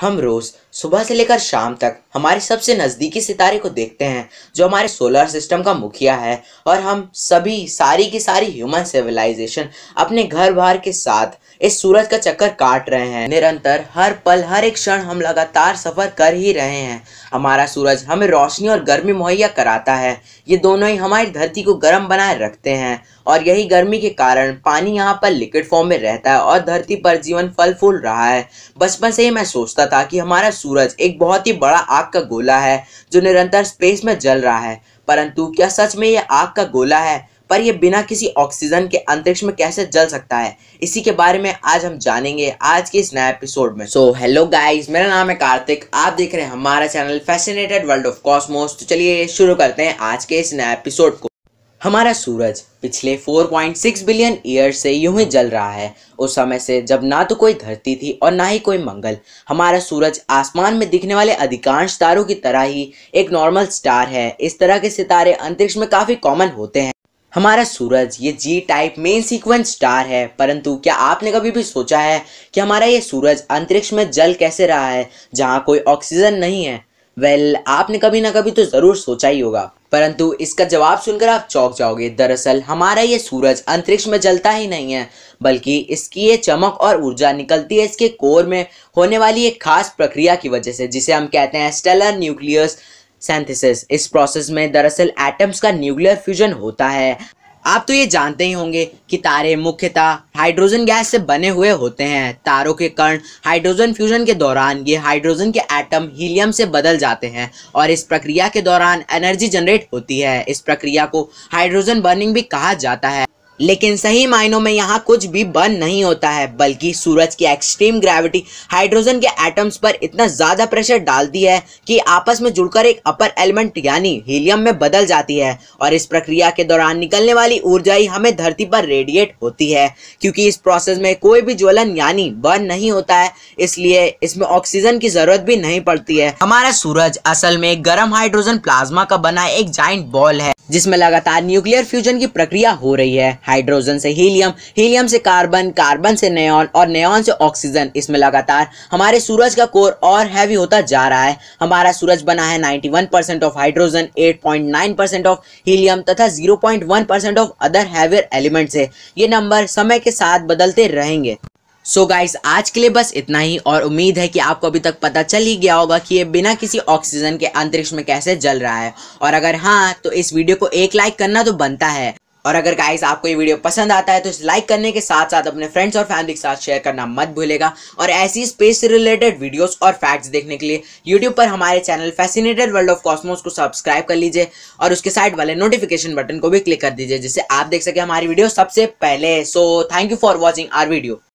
हम रोज़ सुबह से लेकर शाम तक हमारे सबसे नज़दीकी सितारे को देखते हैं जो हमारे सोलर सिस्टम का मुखिया है और हम सभी सारी की सारी ह्यूमन सिविलाइजेशन अपने घर बार के साथ इस सूरज का चक्कर काट रहे हैं निरंतर हर पल हर एक क्षण हम लगातार सफ़र कर ही रहे हैं हमारा सूरज हमें रोशनी और गर्मी मुहैया कराता है ये दोनों ही हमारी धरती को गर्म बनाए रखते हैं और यही गर्मी के कारण पानी यहाँ पर लिक्विड फॉर्म में रहता है और धरती पर जीवन फल फूल रहा है बचपन से ही मैं सोचता होता था कि हमारा सूरज एक बहुत ही बड़ा आग का गोला है जो निरंतर स्पेस में जल रहा है परंतु क्या सच में यह आग का गोला है पर यह बिना किसी ऑक्सीजन के अंतरिक्ष में कैसे जल सकता है इसी के बारे में आज हम जानेंगे आज के इस नए एपिसोड में सो हेलो गाइस मेरा नाम है कार्तिक आप देख रहे हैं हमारा channel fascinated world of cosmos तो चलिए शुरू करते हैं आज के इस नए एपिसोड को हमारा सूरज पिछले 4.6 बिलियन ईयर से यूं ही जल रहा है उस समय से जब ना तो कोई धरती थी और ना ही कोई मंगल हमारा सूरज आसमान में दिखने वाले अधिकांश तारों की तरह ही एक नॉर्मल स्टार है इस तरह के सितारे अंतरिक्ष में काफ़ी कॉमन होते हैं हमारा सूरज ये G type main sequence star है परंतु क्या आपने कभी भी सोचा है कि हमारा ये सूरज अंतरिक्ष में जल कैसे रहा है जहाँ कोई ऑक्सीजन नहीं है वेल well, आपने कभी ना कभी तो ज़रूर सोचा ही होगा परंतु इसका जवाब सुनकर आप चौंक जाओगे दरअसल हमारा ये सूरज अंतरिक्ष में जलता ही नहीं है बल्कि इसकी ये चमक और ऊर्जा निकलती है इसके कोर में होने वाली एक खास प्रक्रिया की वजह से जिसे हम कहते हैं स्टेलर न्यूक्लियस सेंथिस इस प्रोसेस में दरअसल एटम्स का न्यूक्लियर फ्यूजन होता है आप तो ये जानते ही होंगे कि तारे मुख्यतः हाइड्रोजन गैस से बने हुए होते हैं तारों के कण हाइड्रोजन फ्यूजन के दौरान ये हाइड्रोजन के एटम हीलियम से बदल जाते हैं और इस प्रक्रिया के दौरान एनर्जी जनरेट होती है इस प्रक्रिया को हाइड्रोजन बर्निंग भी कहा जाता है लेकिन सही मायनों में यहाँ कुछ भी बर्न नहीं होता है बल्कि सूरज की एक्सट्रीम ग्रेविटी हाइड्रोजन के एटम्स पर इतना ज़्यादा प्रेशर डालती है कि आपस में जुड़कर एक अपर एलिमेंट यानी हीलियम में बदल जाती है और इस प्रक्रिया के दौरान निकलने वाली ऊर्जा ही हमें धरती पर रेडिएट होती है क्योंकि इस प्रोसेस में कोई भी ज्वलन यानी बर्न नहीं होता है इसलिए इसमें ऑक्सीजन की ज़रूरत भी नहीं पड़ती है हमारा सूरज असल में गर्म हाइड्रोजन प्लाज्मा का बना एक जाइंट बॉल है जिसमें लगातार न्यूक्लियर फ्यूजन की प्रक्रिया हो रही है हाइड्रोजन से हीलियम हीलियम से कार्बन कार्बन से नेऑन और नेऑन से ऑक्सीजन इसमें लगातार हमारे सूरज का कोर और हैवी होता जा रहा है हमारा सूरज बना है 91% ऑफ हाइड्रोजन 8.9% ऑफ हीलियम तथा 0.1% ऑफ अदर हैवियर एलिमेंट से ये नंबर समय के साथ बदलते रहेंगे सो so गाइस आज के लिए बस इतना ही और उम्मीद है कि आपको अभी तक पता चल ही गया होगा कि ये बिना किसी ऑक्सीजन के अंतरिक्ष में कैसे जल रहा है और अगर हाँ तो इस वीडियो को एक लाइक करना तो बनता है और अगर गाइस आपको ये वीडियो पसंद आता है तो इस लाइक करने के साथ साथ अपने फ्रेंड्स और फैमिली के साथ शेयर करना मत भूलेगा और ऐसी स्पेस से रिलेटेड वीडियोस और फैक्ट्स देखने के लिए यूट्यूब पर हमारे channel fascinated world of cosmos को सब्सक्राइब कर लीजिए और उसके साइड वाले नोटिफिकेशन बटन को भी क्लिक कर दीजिए जिससे आप देख सके हमारी वीडियो सबसे पहले so thank you for watching our video